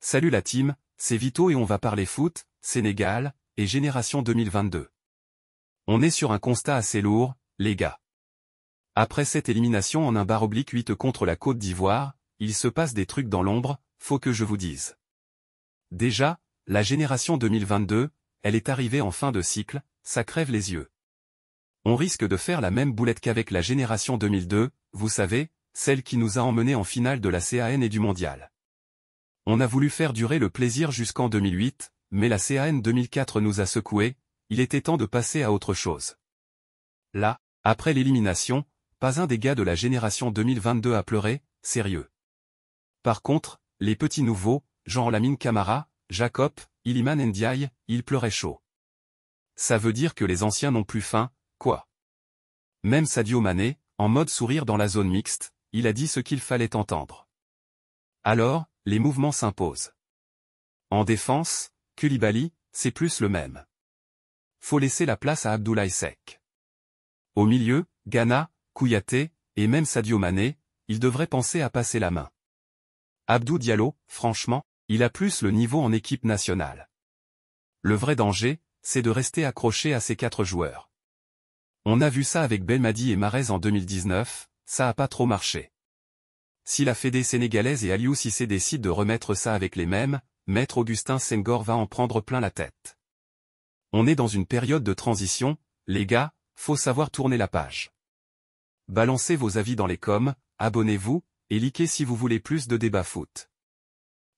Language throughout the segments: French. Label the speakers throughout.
Speaker 1: Salut la team, c'est Vito et on va parler foot, Sénégal, et Génération 2022. On est sur un constat assez lourd, les gars. Après cette élimination en un bar oblique 8 contre la Côte d'Ivoire, il se passe des trucs dans l'ombre, faut que je vous dise. Déjà, la Génération 2022, elle est arrivée en fin de cycle, ça crève les yeux. On risque de faire la même boulette qu'avec la Génération 2002, vous savez, celle qui nous a emmenés en finale de la CAN et du Mondial. On a voulu faire durer le plaisir jusqu'en 2008, mais la CAN 2004 nous a secoués, il était temps de passer à autre chose. Là, après l'élimination, pas un des gars de la génération 2022 a pleuré, sérieux. Par contre, les petits nouveaux, genre Lamine Camara, Jacob, Iliman Ndiaye, ils pleuraient chaud. Ça veut dire que les anciens n'ont plus faim, quoi. Même Sadio Mané, en mode sourire dans la zone mixte, il a dit ce qu'il fallait entendre. Alors, les mouvements s'imposent. En défense, Kulibali, c'est plus le même. Faut laisser la place à Abdoulaye Sek. Au milieu, Ghana, Kouyaté, et même Sadio Mané, il devrait penser à passer la main. Abdou Diallo, franchement, il a plus le niveau en équipe nationale. Le vrai danger, c'est de rester accroché à ces quatre joueurs. On a vu ça avec Belmadi et Marez en 2019, ça a pas trop marché. Si la Fédé sénégalaise et Aliou Cissé décident de remettre ça avec les mêmes, Maître Augustin Senghor va en prendre plein la tête. On est dans une période de transition, les gars, faut savoir tourner la page. Balancez vos avis dans les coms, abonnez-vous, et likez si vous voulez plus de débats foot.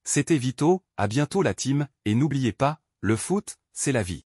Speaker 1: C'était Vito, à bientôt la team, et n'oubliez pas, le foot, c'est la vie.